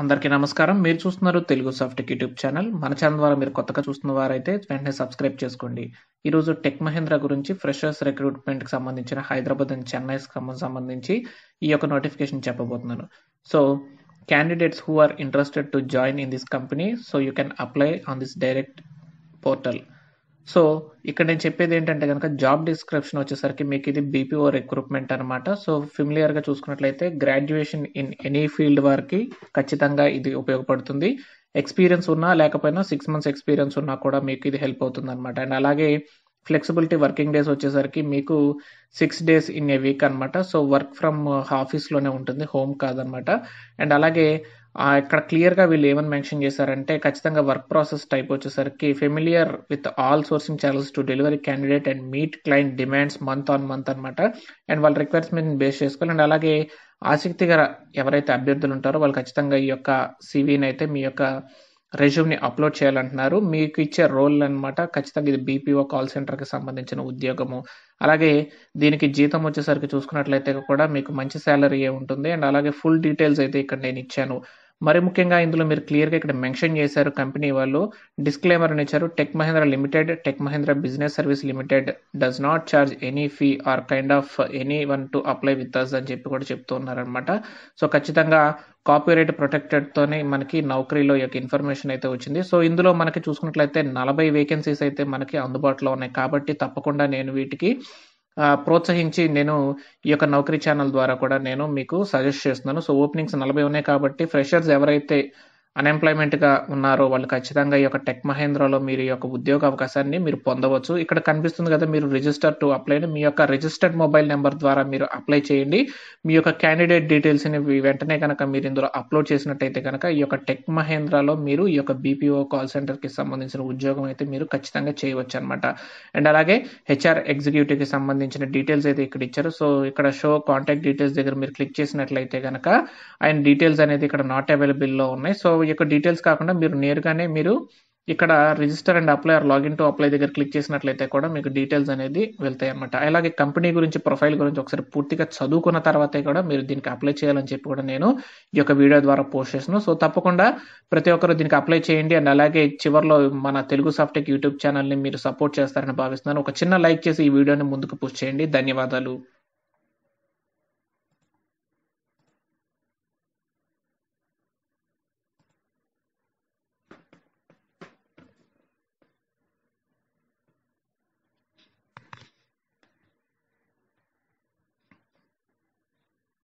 అందరికీ నమస్కారం మీరు చూస్తున్నారు తెలుగు సాఫ్ట్ యూట్యూబ్ ఛానల్ మన ఛానల్ ద్వారా మీరు కొత్తగా చూస్తున్న వారైతే వెంటనే సబ్స్క్రైబ్ చేసుకోండి ఈరోజు టెక్ మహేంద్ర గురించి ఫ్రెషర్స్ రిక్రూట్మెంట్కి సంబంధించిన హైదరాబాద్ అండ్ చెన్నై సంబంధించి ఈ యొక్క నోటిఫికేషన్ చెప్పబోతున్నాను so candidates who are interested to join in this company so you can apply on this direct portal so ఇక్కడ నేను చెప్పేది ఏంటంటే కనుక జాబ్ డిస్క్రిప్షన్ వచ్చేసరికి మీకు ఇది బీపీఓ రిక్రూట్మెంట్ అనమాట సో ఫిమిలియర్గా చూసుకున్నట్లయితే గ్రాడ్యుయేషన్ ఇన్ ఎనీ ఫీల్డ్ వారికి ఖచ్చితంగా ఇది ఉపయోగపడుతుంది ఎక్స్పీరియన్స్ ఉన్నా లేకపోయినా సిక్స్ మంత్స్ ఎక్స్పీరియన్స్ ఉన్నా కూడా మీకు ఇది హెల్ప్ అవుతుంది అనమాట అండ్ అలాగే ఫ్లెక్సిబిలిటీ వర్కింగ్ డేస్ వచ్చేసరికి మీకు six days in a week అనమాట సో వర్క్ ఫ్రమ్ ఆఫీస్లోనే ఉంటుంది హోమ్ కాదనమాట అండ్ అలాగే ఇక్కడ క్లియర్గా వీళ్ళు ఏమని మెన్షన్ చేశారంటే ఖచ్చితంగా వర్క్ ప్రాసెస్ టైప్ వచ్చేసరికి familiar with all sourcing channels to delivery candidate and meet client demands month on month అనమాట అండ్ వాళ్ళ రిక్వైర్మెంట్ బేస్ చేసుకోవాలి అండ్ అలాగే ఆసక్తిగా ఎవరైతే అభ్యర్థులు ఉంటారో వాళ్ళు ఖచ్చితంగా ఈ యొక్క సివీని అయితే మీ యొక్క రెజ్యూమ్ని అప్లోడ్ చేయాలంటున్నారు మీకు ఇచ్చే రోల్ అనమాట ఖచ్చితంగా ఇది బీపీఓ కాల్ సెంటర్కి సంబంధించిన ఉద్యోగము అలాగే దీనికి జీతం వచ్చేసరికి చూసుకున్నట్లయితే కూడా మీకు మంచి శాలరీ ఉంటుంది అండ్ అలాగే ఫుల్ డీటెయిల్స్ అయితే ఇక్కడ నేను ఇచ్చాను మరి ముఖ్యంగా ఇందులో మీరు క్లియర్గా ఇక్కడ మెన్షన్ చేశారు కంపెనీ వాళ్ళు డిస్క్లైమర్ అని ఇచ్చారు Tech Mahindra limited Tech Mahindra business service limited does not charge any fee or kind of any one to apply with us అని చెప్పి కూడా చెప్తూ ఉన్నారనమాట సో ఖచ్చితంగా కాపీరైట్ ప్రొటెక్టెడ్తోనే మనకి నౌకరీలో యొక్క ఇన్ఫర్మేషన్ అయితే వచ్చింది సో ఇందులో మనకి చూసుకున్నట్లయితే నలభై వేకెన్సీస్ అయితే మనకి అందుబాటులో ఉన్నాయి కాబట్టి తప్పకుండా నేను వీటికి ప్రోత్సహించి నేను ఈ యొక్క నౌకరీ ఛానల్ ద్వారా కూడా నేను మీకు సజెస్ట్ చేస్తున్నాను సో ఓపెనింగ్స్ నలభై ఉన్నాయి కాబట్టి ఫ్రెషర్స్ ఎవరైతే అన్ఎంప్లాయ్మెంట్గా ఉన్నారో వాళ్ళు ఖచ్చితంగా ఈ యొక్క టెక్ మహేంద్రలో మీరు ఈ యొక్క ఉద్యోగ అవకాశాన్ని మీరు పొందవచ్చు ఇక్కడ కనిపిస్తుంది కదా మీరు రిజిస్టర్ టు అప్లై మీ యొక్క రిజిస్టర్డ్ మొబైల్ నెంబర్ ద్వారా మీరు అప్లై చేయండి మీ యొక్క క్యాండిడేట్ డీటెయిల్స్ని వెంటనే కనుక మీరు ఇందులో అప్లోడ్ చేసినట్టయితే కనుక ఈ యొక్క టెక్ మహేంద్రలో మీరు ఈ యొక్క బీపీఓ కాల్ సెంటర్కి సంబంధించిన ఉద్యోగం అయితే మీరు ఖచ్చితంగా చేయవచ్చు అనమాట అండ్ అలాగే హెచ్ఆర్ ఎగ్జిక్యూటివ్కి సంబంధించిన డీటెయిల్స్ అయితే ఇక్కడ ఇచ్చారు సో ఇక్కడ షో కాంటాక్ట్ డీటెయిల్స్ దగ్గర మీరు క్లిక్ చేసినట్లయితే కనుక ఆయన డీటెయిల్స్ అనేది ఇక్కడ నాట్ అవైలబుల్లో ఉన్నాయి సో యొక్క డీటెయిల్స్ కాకుండా మీరు నేరుగానే మీరు ఇక్కడ register and apply or login to apply దగ్గర క్లిక్ చేసినట్లయితే కూడా మీకు డీటెయిల్స్ అనేది వెళ్తాయి అన్నమాట అలాగే కంపెనీ గురించి ప్రొఫైల్ గురించి ఒకసారి పూర్తిగా చదువుకున్న తర్వాతే కూడా మీరు దీనికి అప్లై చేయాలని చెప్పి కూడా నేను ఈ యొక్క వీడియో ద్వారా పోస్ట్ చేసాను సో తప్పకుండా ప్రతి ఒక్కరు దీనికి అప్లై చేయండి అండ్ అలాగే చివరిలో మన తెలుగు సాఫ్టెక్ యూట్యూబ్ ఛానల్ని మీరు సపోర్ట్ చేస్తారని భావిస్తున్నాను ఒక చిన్న లైక్ చేసి ఈ వీడియోని ముందుకు పుష్ చేయండి ధన్యవాదాలు